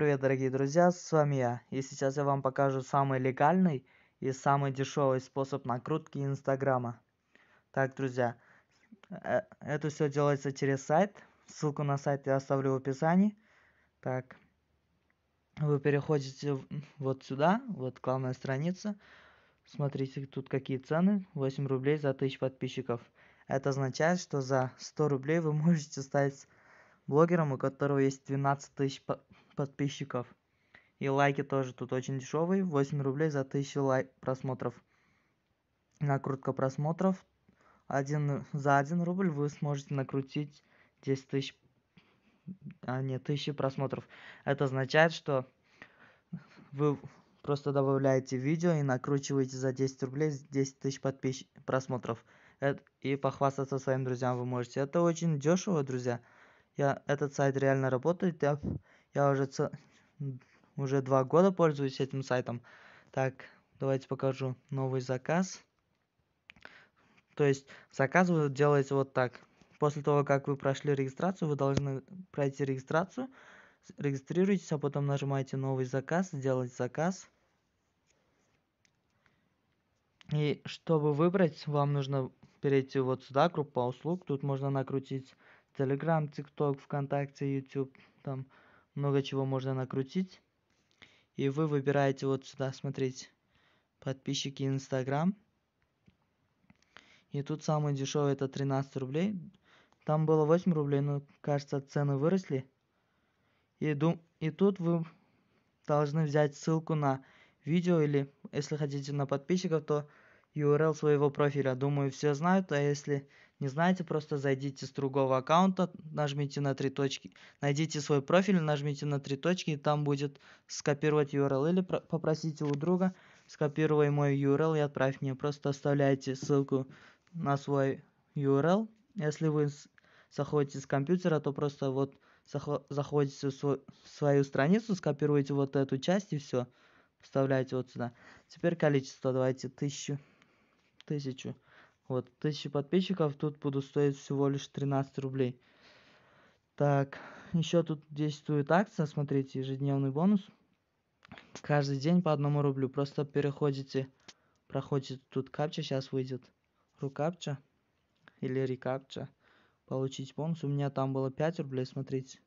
привет дорогие друзья, с вами я. И сейчас я вам покажу самый легальный и самый дешевый способ накрутки инстаграма. Так, друзья, э, это все делается через сайт. Ссылку на сайт я оставлю в описании. Так, вы переходите вот сюда, вот главная страница. Смотрите, тут какие цены. 8 рублей за 1000 подписчиков. Это означает, что за 100 рублей вы можете стать блогером, у которого есть 12 тысяч подписчиков. И лайки тоже тут очень дешевые, 8 рублей за 1000 лайк просмотров. Накрутка просмотров. Один, за 1 рубль вы сможете накрутить 10 тысяч, а не 1000 просмотров. Это означает, что вы просто добавляете видео и накручиваете за 10 рублей 10 тысяч подписчиков просмотров. И похвастаться своим друзьям вы можете. Это очень дешево, друзья. Я, этот сайт реально работает. Я я уже ц... уже два года пользуюсь этим сайтом. Так, давайте покажу новый заказ. То есть заказ вы делаете вот так. После того, как вы прошли регистрацию, вы должны пройти регистрацию. Регистрируйтесь, а потом нажимаете новый заказ, сделать заказ. И чтобы выбрать, вам нужно перейти вот сюда, группа услуг. Тут можно накрутить Telegram, TikTok, ВКонтакте, YouTube, там много чего можно накрутить. И вы выбираете вот сюда, смотрите, подписчики Инстаграм. И тут самый дешевый это 13 рублей. Там было 8 рублей, но кажется цены выросли. И, дум... и тут вы должны взять ссылку на видео или если хотите на подписчиков, то URL своего профиля. Думаю, все знают, а если не знаете, просто зайдите с другого аккаунта, нажмите на три точки, найдите свой профиль, нажмите на три точки, и там будет скопировать URL или попросите у друга скопируй мой URL и отправь мне. Просто оставляйте ссылку на свой URL. Если вы заходите с компьютера, то просто вот заходите в свою страницу, скопируете вот эту часть и все. Вставляете вот сюда. Теперь количество давайте тысячу тысячу. Вот, 1000 подписчиков тут будут стоить всего лишь 13 рублей. Так, еще тут действует акция, смотрите, ежедневный бонус. Каждый день по одному рублю. Просто переходите, проходите тут капча, сейчас выйдет рукапча или рекапча. Получить бонус. У меня там было 5 рублей, смотрите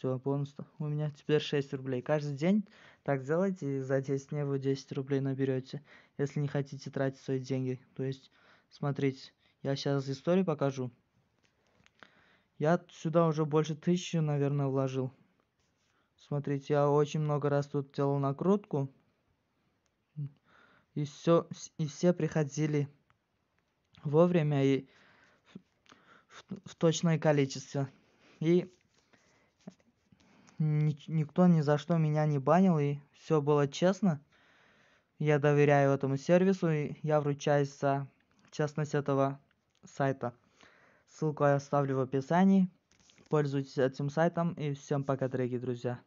все полностью у меня теперь шесть рублей каждый день так делайте и за 10 дней вы 10 рублей наберете если не хотите тратить свои деньги то есть смотрите я сейчас историю покажу я сюда уже больше тысячи наверное вложил смотрите я очень много раз тут делал накрутку и все и все приходили вовремя и в, в точное количество и никто ни за что меня не банил, и все было честно. Я доверяю этому сервису, и я вручаюсь за честность этого сайта. Ссылку я оставлю в описании. Пользуйтесь этим сайтом, и всем пока, дорогие друзья.